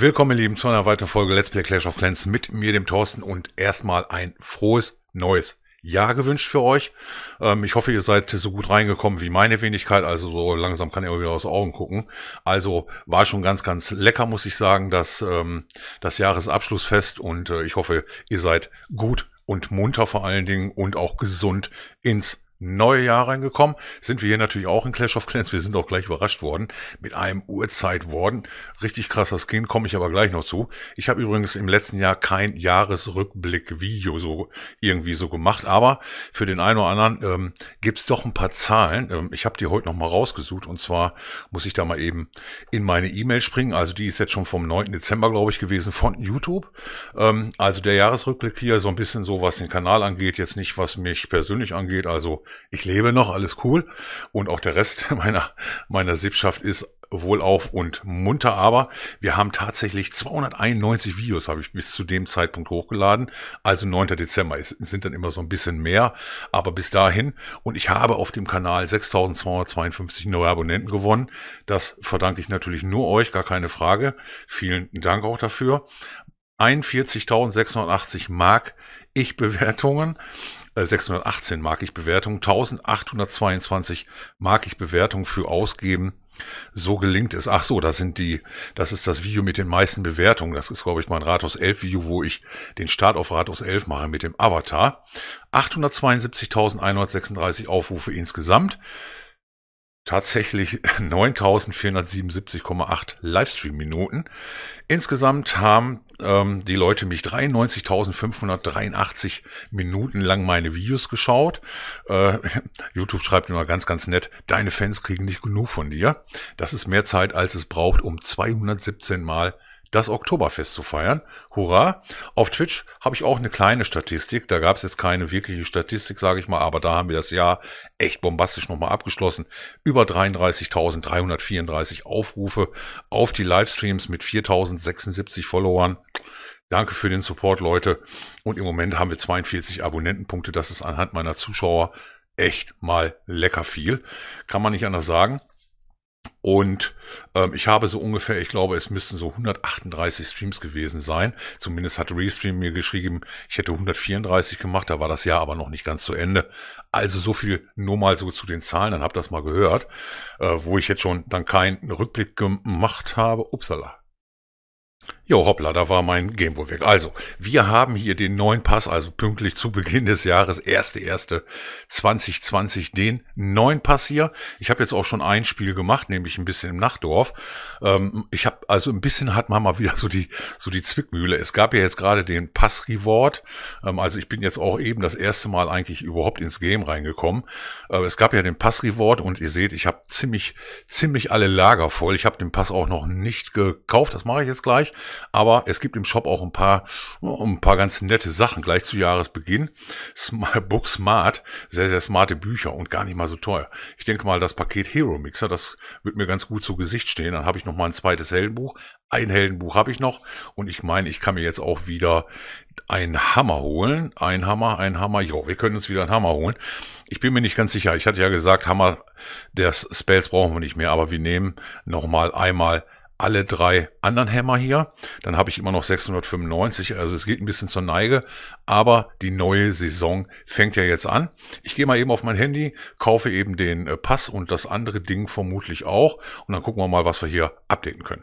Willkommen, ihr Lieben, zu einer weiteren Folge Let's Play Clash of Clans mit mir, dem Thorsten, und erstmal ein frohes neues Jahr gewünscht für euch. Ähm, ich hoffe, ihr seid so gut reingekommen wie meine Wenigkeit, also so langsam kann ich er wieder aus Augen gucken. Also war schon ganz, ganz lecker, muss ich sagen, dass ähm, das Jahresabschlussfest und äh, ich hoffe, ihr seid gut und munter vor allen Dingen und auch gesund ins neue Jahr reingekommen. Sind wir hier natürlich auch in Clash of Clans. Wir sind auch gleich überrascht worden mit einem Uhrzeit worden. Richtig krasser Skin, komme ich aber gleich noch zu. Ich habe übrigens im letzten Jahr kein Jahresrückblick-Video so irgendwie so gemacht, aber für den einen oder anderen ähm, es doch ein paar Zahlen. Ähm, ich habe die heute noch mal rausgesucht und zwar muss ich da mal eben in meine E-Mail springen. Also die ist jetzt schon vom 9. Dezember, glaube ich, gewesen von YouTube. Ähm, also der Jahresrückblick hier so ein bisschen so, was den Kanal angeht, jetzt nicht, was mich persönlich angeht. Also ich lebe noch, alles cool. Und auch der Rest meiner, meiner Sippschaft ist wohlauf und munter, aber wir haben tatsächlich 291 Videos, habe ich bis zu dem Zeitpunkt hochgeladen. Also 9. Dezember ist, sind dann immer so ein bisschen mehr, aber bis dahin. Und ich habe auf dem Kanal 6252 neue Abonnenten gewonnen. Das verdanke ich natürlich nur euch, gar keine Frage. Vielen Dank auch dafür. 41.680 Mark Ich-Bewertungen 618 äh, mag ich Bewertung, 1822 mag ich Bewertung für ausgeben. So gelingt es. Ach so, das sind die, das ist das Video mit den meisten Bewertungen. Das ist, glaube ich, mein Rathaus 11 Video, wo ich den Start auf Rathaus 11 mache mit dem Avatar. 872.136 Aufrufe insgesamt tatsächlich 9477,8 Livestream-Minuten. Insgesamt haben ähm, die Leute mich 93.583 Minuten lang meine Videos geschaut. Äh, YouTube schreibt immer ganz, ganz nett, deine Fans kriegen nicht genug von dir. Das ist mehr Zeit, als es braucht, um 217 Mal das Oktoberfest zu feiern. Hurra! Auf Twitch habe ich auch eine kleine Statistik. Da gab es jetzt keine wirkliche Statistik, sage ich mal, aber da haben wir das Jahr echt bombastisch nochmal abgeschlossen. Über 33.334 Aufrufe auf die Livestreams mit 4.076 Followern. Danke für den Support, Leute. Und im Moment haben wir 42 Abonnentenpunkte. Das ist anhand meiner Zuschauer echt mal lecker viel. Kann man nicht anders sagen. Und ähm, ich habe so ungefähr, ich glaube, es müssten so 138 Streams gewesen sein. Zumindest hat Restream mir geschrieben, ich hätte 134 gemacht, da war das Jahr aber noch nicht ganz zu Ende. Also so viel nur mal so zu den Zahlen, dann habt das mal gehört, äh, wo ich jetzt schon dann keinen Rückblick gemacht habe. Upsala. Jo, hoppla, da war mein Gameboy weg. Also, wir haben hier den neuen Pass, also pünktlich zu Beginn des Jahres, 1.1.2020, den neuen Pass hier. Ich habe jetzt auch schon ein Spiel gemacht, nämlich ein bisschen im Nachtdorf. Ähm, ich habe, also ein bisschen hat man mal wieder so die, so die Zwickmühle. Es gab ja jetzt gerade den Pass-Reward. Ähm, also ich bin jetzt auch eben das erste Mal eigentlich überhaupt ins Game reingekommen. Äh, es gab ja den Pass-Reward und ihr seht, ich habe ziemlich, ziemlich alle Lager voll. Ich habe den Pass auch noch nicht gekauft, das mache ich jetzt gleich. Aber es gibt im Shop auch ein paar, ein paar ganz nette Sachen gleich zu Jahresbeginn. Book Smart, sehr, sehr smarte Bücher und gar nicht mal so teuer. Ich denke mal, das Paket Hero Mixer, das wird mir ganz gut zu Gesicht stehen. Dann habe ich noch mal ein zweites Heldenbuch. Ein Heldenbuch habe ich noch und ich meine, ich kann mir jetzt auch wieder einen Hammer holen. Ein Hammer, ein Hammer. Jo, wir können uns wieder einen Hammer holen. Ich bin mir nicht ganz sicher. Ich hatte ja gesagt, Hammer, der Spells brauchen wir nicht mehr, aber wir nehmen nochmal einmal alle drei anderen Hämmer hier. Dann habe ich immer noch 695, also es geht ein bisschen zur Neige. Aber die neue Saison fängt ja jetzt an. Ich gehe mal eben auf mein Handy, kaufe eben den äh, Pass und das andere Ding vermutlich auch. Und dann gucken wir mal, was wir hier updaten können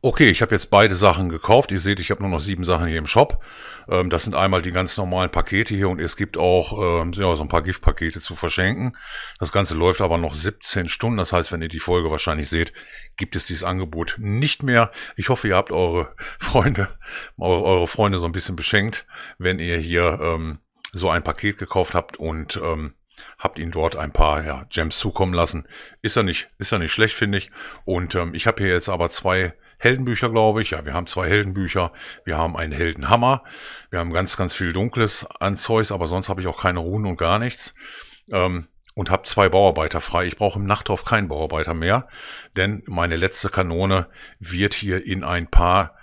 okay, ich habe jetzt beide Sachen gekauft. Ihr seht, ich habe nur noch sieben Sachen hier im Shop. Ähm, das sind einmal die ganz normalen Pakete hier und es gibt auch ähm, ja, so ein paar Giftpakete zu verschenken. Das Ganze läuft aber noch 17 Stunden. Das heißt, wenn ihr die Folge wahrscheinlich seht, gibt es dieses Angebot nicht mehr. Ich hoffe, ihr habt eure Freunde, eure, eure Freunde so ein bisschen beschenkt, wenn ihr hier ähm, so ein Paket gekauft habt und ähm, habt ihn dort ein paar ja, Gems zukommen lassen. Ist ja nicht, ist ja nicht schlecht, finde ich. Und ähm, ich habe hier jetzt aber zwei Heldenbücher, glaube ich. Ja, wir haben zwei Heldenbücher. Wir haben einen Heldenhammer. Wir haben ganz, ganz viel Dunkles an Zeus, aber sonst habe ich auch keine Runen und gar nichts. Ähm, und habe zwei Bauarbeiter frei. Ich brauche im Nachthof keinen Bauarbeiter mehr, denn meine letzte Kanone wird hier in ein paar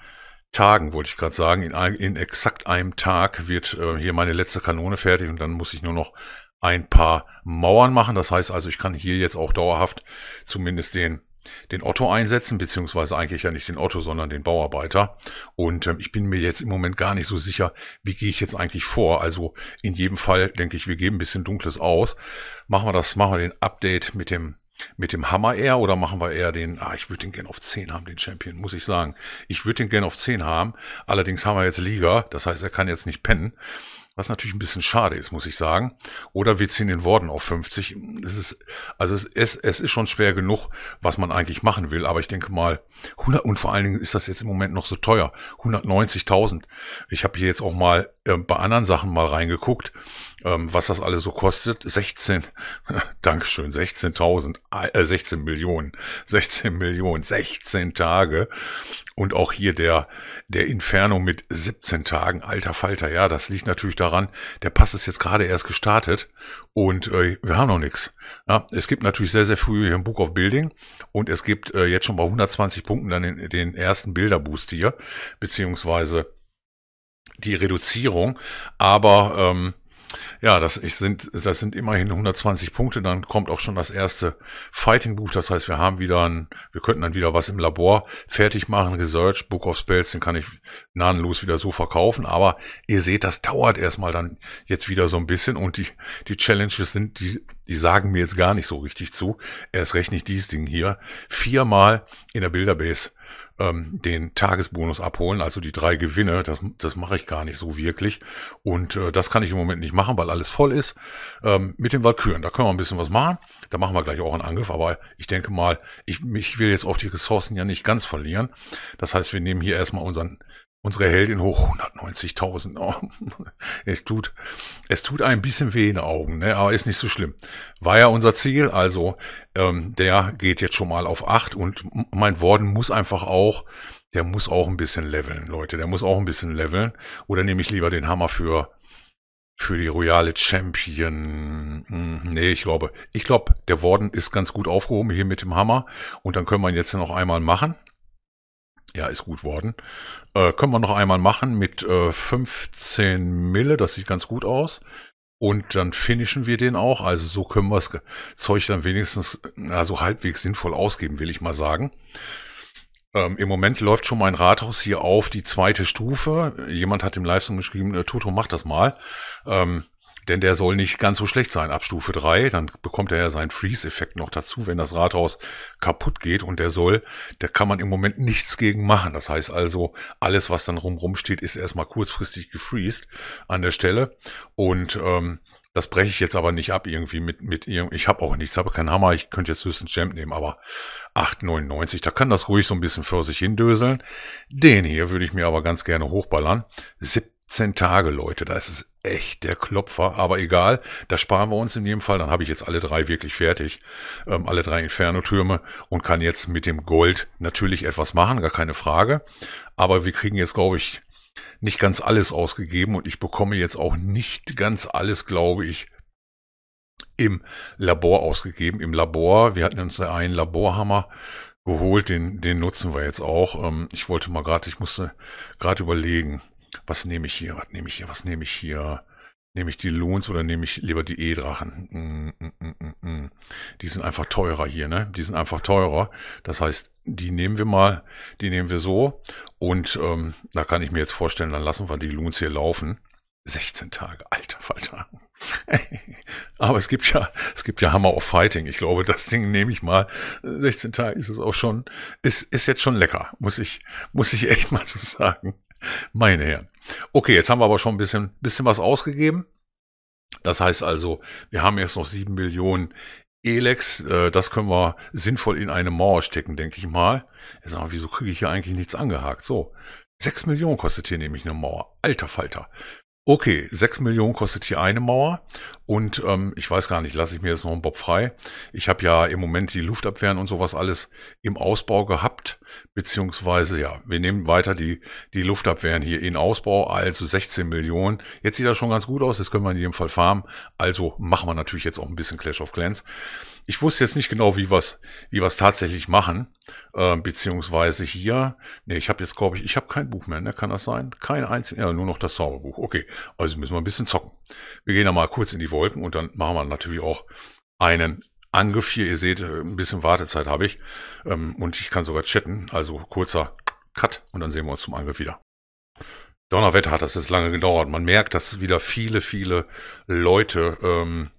Tagen, wollte ich gerade sagen, in, ein, in, exakt einem Tag wird äh, hier meine letzte Kanone fertig und dann muss ich nur noch ein paar Mauern machen. Das heißt also, ich kann hier jetzt auch dauerhaft zumindest den den Otto einsetzen, beziehungsweise eigentlich ja nicht den Otto, sondern den Bauarbeiter. Und ähm, ich bin mir jetzt im Moment gar nicht so sicher, wie gehe ich jetzt eigentlich vor. Also in jedem Fall denke ich, wir geben ein bisschen Dunkles aus. Machen wir das, machen wir den Update mit dem mit dem Hammer eher oder machen wir eher den, ah, ich würde den gern auf 10 haben, den Champion, muss ich sagen. Ich würde den gern auf 10 haben. Allerdings haben wir jetzt Liga, das heißt, er kann jetzt nicht pennen was natürlich ein bisschen schade ist, muss ich sagen. Oder wir ziehen den Worden auf 50. Es ist, also es, es, es ist schon schwer genug, was man eigentlich machen will, aber ich denke mal, 100, und vor allen Dingen ist das jetzt im Moment noch so teuer, 190.000. Ich habe hier jetzt auch mal ähm, bei anderen Sachen mal reingeguckt, ähm, was das alles so kostet. 16, Dankeschön, 16.000, äh, 16 Millionen, 16 Millionen, 16 Tage. Und auch hier der, der Inferno mit 17 Tagen, alter Falter. Ja, das liegt natürlich daran, der Pass ist jetzt gerade erst gestartet und äh, wir haben noch nichts. Ja, es gibt natürlich sehr, sehr früh hier ein Book of Building und es gibt äh, jetzt schon bei 120 Punkten dann den, den ersten Bilderboost hier, beziehungsweise die Reduzierung. Aber ähm, ja, das, ich sind, das sind immerhin 120 Punkte. Dann kommt auch schon das erste Fighting-Buch. Das heißt, wir haben wieder ein, wir könnten dann wieder was im Labor fertig machen. Research, Book of Spells, den kann ich nahenlos wieder so verkaufen. Aber ihr seht, das dauert erstmal dann jetzt wieder so ein bisschen. Und die, die Challenges sind, die die sagen mir jetzt gar nicht so richtig zu. Erst rechne ich dieses Ding hier. Viermal in der Bilderbase ähm, den Tagesbonus abholen, also die drei Gewinne. Das, das mache ich gar nicht so wirklich. Und äh, das kann ich im Moment nicht machen, weil alles voll ist. Ähm, mit den Walküren, da können wir ein bisschen was machen. Da machen wir gleich auch einen Angriff, aber ich denke mal, ich, ich will jetzt auch die Ressourcen ja nicht ganz verlieren. Das heißt, wir nehmen hier erstmal unseren unsere Heldin hoch 190.000. Oh, es tut, es tut ein bisschen weh in den Augen, ne? aber ist nicht so schlimm. War ja unser Ziel, also ähm, der geht jetzt schon mal auf acht und mein Worden muss einfach auch, der muss auch ein bisschen leveln, Leute, der muss auch ein bisschen leveln. Oder nehme ich lieber den Hammer für für die Royale Champion. Hm, nee, ich glaube, ich glaube, der Worden ist ganz gut aufgehoben hier mit dem Hammer und dann können wir ihn jetzt noch einmal machen. Ja, ist gut worden. Äh, können wir noch einmal machen mit äh, 15 Mille, das sieht ganz gut aus. Und dann finishen wir den auch. Also so können wir das Zeug dann wenigstens na, so halbwegs sinnvoll ausgeben, will ich mal sagen. Ähm, Im Moment läuft schon mein Rathaus hier auf die zweite Stufe. Jemand hat im Livestream geschrieben, äh, Toto, mach das mal. Ähm, denn der soll nicht ganz so schlecht sein ab Stufe 3. Dann bekommt er ja seinen Freeze-Effekt noch dazu, wenn das Rathaus kaputt geht und der soll, da kann man im Moment nichts gegen machen. Das heißt also, alles, was dann rumrum steht, ist erstmal kurzfristig gefreezed an der Stelle und ähm, das breche ich jetzt aber nicht ab irgendwie mit, mit ich habe auch nichts, habe keinen Hammer, ich könnte jetzt höchstens Jam nehmen, aber 8,99, da kann das ruhig so ein bisschen für sich hindöseln. Den hier würde ich mir aber ganz gerne hochballern. 7 14 Tage, Leute. Da ist es echt der Klopfer. Aber egal, das sparen wir uns in jedem Fall. Dann habe ich jetzt alle drei wirklich fertig. Ähm, alle drei Inferno-Türme und kann jetzt mit dem Gold natürlich etwas machen, gar keine Frage. Aber wir kriegen jetzt, glaube ich, nicht ganz alles ausgegeben und ich bekomme jetzt auch nicht ganz alles, glaube ich, im Labor ausgegeben. Im Labor, wir hatten uns einen Laborhammer geholt, den, den nutzen wir jetzt auch. Ähm, ich wollte mal gerade, ich musste gerade überlegen, was nehme ich hier, was nehme ich hier, was nehme ich hier? Nehme ich die Loons oder nehme ich lieber die E-Drachen? Mm mm, mm, mm, mm, die sind einfach teurer hier, ne? Die sind einfach teurer. Das heißt, die nehmen wir mal, die nehmen wir so. Und ähm, da kann ich mir jetzt vorstellen, dann lassen wir die Loons hier laufen. 16 Tage, alter Falter. Aber es gibt ja, es gibt ja Hammer of Fighting. Ich glaube, das Ding nehme ich mal. 16 Tage ist es auch schon, ist, ist jetzt schon lecker, muss ich, muss ich echt mal so sagen. Meine Herren. Okay, jetzt haben wir aber schon ein bisschen, bisschen was ausgegeben. Das heißt also, wir haben jetzt noch 7 Millionen Elex, äh, das können wir sinnvoll in eine Mauer stecken, denke ich mal. Jetzt sagen wir, wieso kriege ich hier eigentlich nichts angehakt? So, 6 Millionen kostet hier nämlich eine Mauer. Alter Falter. Okay, 6 Millionen kostet hier eine Mauer und ähm, ich weiß gar nicht, lasse ich mir jetzt noch einen Bob frei. Ich habe ja im Moment die Luftabwehren und sowas alles im Ausbau gehabt, beziehungsweise ja, wir nehmen weiter die, die Luftabwehren hier in Ausbau, also 16 Millionen. Jetzt sieht das schon ganz gut aus, jetzt können wir in jedem Fall farmen, also machen wir natürlich jetzt auch ein bisschen Clash of Clans. Ich wusste jetzt nicht genau, wie was wie was tatsächlich machen, äh, beziehungsweise hier, ne, ich habe jetzt, glaube ich, ich habe kein Buch mehr, ne? kann das sein? Kein einziges, ja, nur noch das Zauberbuch, okay. Also müssen wir ein bisschen zocken. Wir gehen da mal kurz in die Wolken und dann machen wir natürlich auch einen Angriff hier. Ihr seht, äh, ein bisschen Wartezeit habe ich. Ähm, und ich kann sogar chatten. Also kurzer Cut und dann sehen wir uns zum Angriff wieder. Donnerwetter hat das jetzt lange gedauert. Man merkt, dass wieder viele, viele Leute ähm,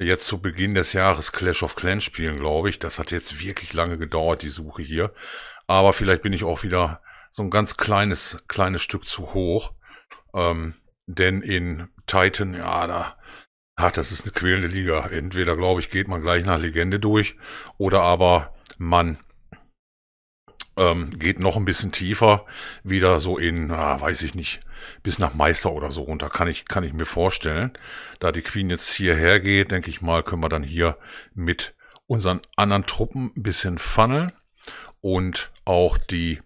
jetzt zu Beginn des Jahres Clash of Clans spielen, glaube ich. Das hat jetzt wirklich lange gedauert, die Suche hier. Aber vielleicht bin ich auch wieder so ein ganz kleines, kleines Stück zu hoch. Ähm, denn in Titan, ja, da, ach, das ist eine quälende Liga. Entweder, glaube ich, geht man gleich nach Legende durch oder aber man ähm, geht noch ein bisschen tiefer, wieder so in, ah, weiß ich nicht, bis nach Meister oder so runter, kann ich, kann ich mir vorstellen. Da die Queen jetzt hierher geht, denke ich mal, können wir dann hier mit unseren anderen Truppen ein bisschen funneln und auch die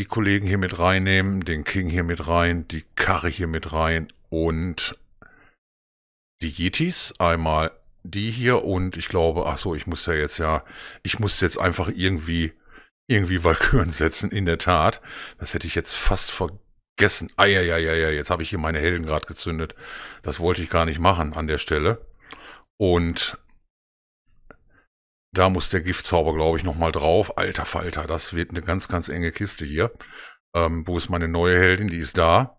die Kollegen hier mit reinnehmen, den King hier mit rein, die Karre hier mit rein und die Yetis. Einmal die hier und ich glaube, ach so, ich muss ja jetzt ja, ich muss jetzt einfach irgendwie, irgendwie Valkyren setzen, in der Tat. Das hätte ich jetzt fast vergessen. Ah, ja, ja, ja, jetzt habe ich hier meine Helden gerade gezündet. Das wollte ich gar nicht machen an der Stelle. Und da muss der Giftzauber, glaube ich, nochmal drauf. Alter Falter, das wird eine ganz, ganz enge Kiste hier. Ähm, wo ist meine neue Heldin? Die ist da.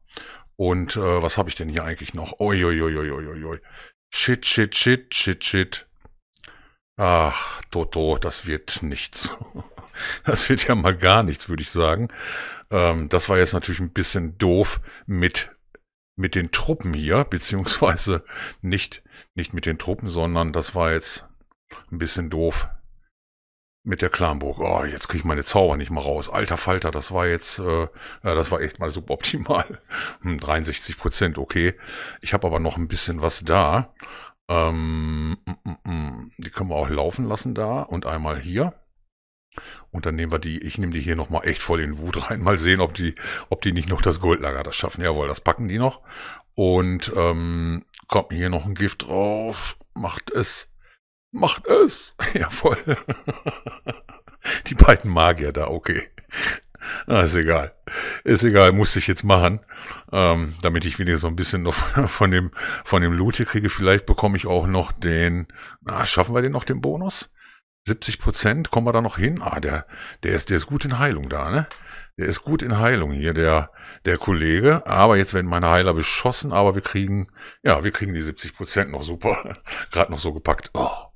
Und äh, was habe ich denn hier eigentlich noch? Uiuiuiuiui. Shit, shit, shit, shit, shit. Ach, Toto, das wird nichts. Das wird ja mal gar nichts, würde ich sagen. Ähm, das war jetzt natürlich ein bisschen doof mit, mit den Truppen hier, beziehungsweise nicht, nicht mit den Truppen, sondern das war jetzt ein bisschen doof. Mit der Klamburg. Oh, jetzt kriege ich meine Zauber nicht mal raus. Alter Falter, das war jetzt, äh, ja, das war echt mal suboptimal. 63 hm, Prozent, okay. Ich habe aber noch ein bisschen was da. Ähm, mm, mm, mm. die können wir auch laufen lassen da und einmal hier. Und dann nehmen wir die, ich nehme die hier nochmal echt voll in Wut rein. Mal sehen, ob die, ob die nicht noch das Goldlager das schaffen. Jawohl, das packen die noch. Und ähm, kommt hier noch ein Gift drauf. Macht es Macht es! Ja, voll. Die beiden Magier da, okay. Ah, ist egal. Ist egal, muss ich jetzt machen, ähm, damit ich wieder so ein bisschen noch von dem, von dem Loot hier kriege. Vielleicht bekomme ich auch noch den, ah, schaffen wir den noch, den Bonus? 70 Prozent, kommen wir da noch hin? Ah, der, der ist, der ist gut in Heilung da, ne? Der ist gut in Heilung hier, der, der Kollege. Aber jetzt werden meine Heiler beschossen, aber wir kriegen, ja, wir kriegen die 70 Prozent noch super. Gerade noch so gepackt. Oh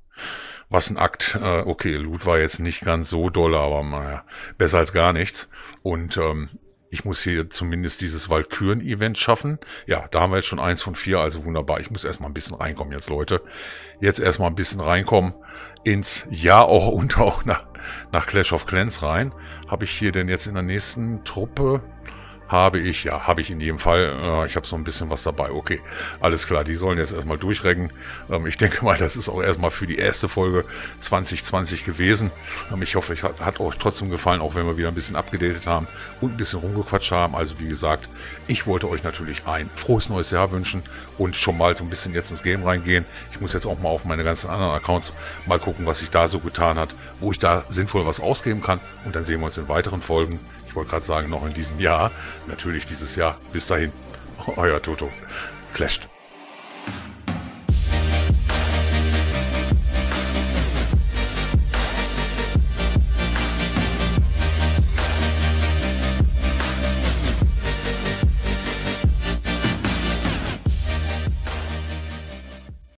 was ein Akt. Äh, okay, Loot war jetzt nicht ganz so doll, aber naja, besser als gar nichts. Und ähm, ich muss hier zumindest dieses Walküren-Event schaffen. Ja, da haben wir jetzt schon eins von vier, also wunderbar. Ich muss erstmal ein bisschen reinkommen jetzt, Leute. Jetzt erstmal ein bisschen reinkommen ins Ja auch und auch nach, nach Clash of Clans rein. Habe ich hier denn jetzt in der nächsten Truppe habe ich, ja, habe ich in jedem Fall. Äh, ich habe so ein bisschen was dabei. Okay, alles klar, die sollen jetzt erstmal durchrecken. Ähm, ich denke mal, das ist auch erstmal für die erste Folge 2020 gewesen. Ähm, ich hoffe, es hat, euch trotzdem gefallen, auch wenn wir wieder ein bisschen abgedatet haben und ein bisschen rumgequatscht haben. Also wie gesagt, ich wollte euch natürlich ein frohes neues Jahr wünschen und schon mal so ein bisschen jetzt ins Game reingehen. Ich muss jetzt auch mal auf meine ganzen anderen Accounts mal gucken, was sich da so getan hat, wo ich da sinnvoll was ausgeben kann. Und dann sehen wir uns in weiteren Folgen wollte gerade sagen, noch in diesem Jahr. Natürlich dieses Jahr. Bis dahin, euer Toto. Clasht.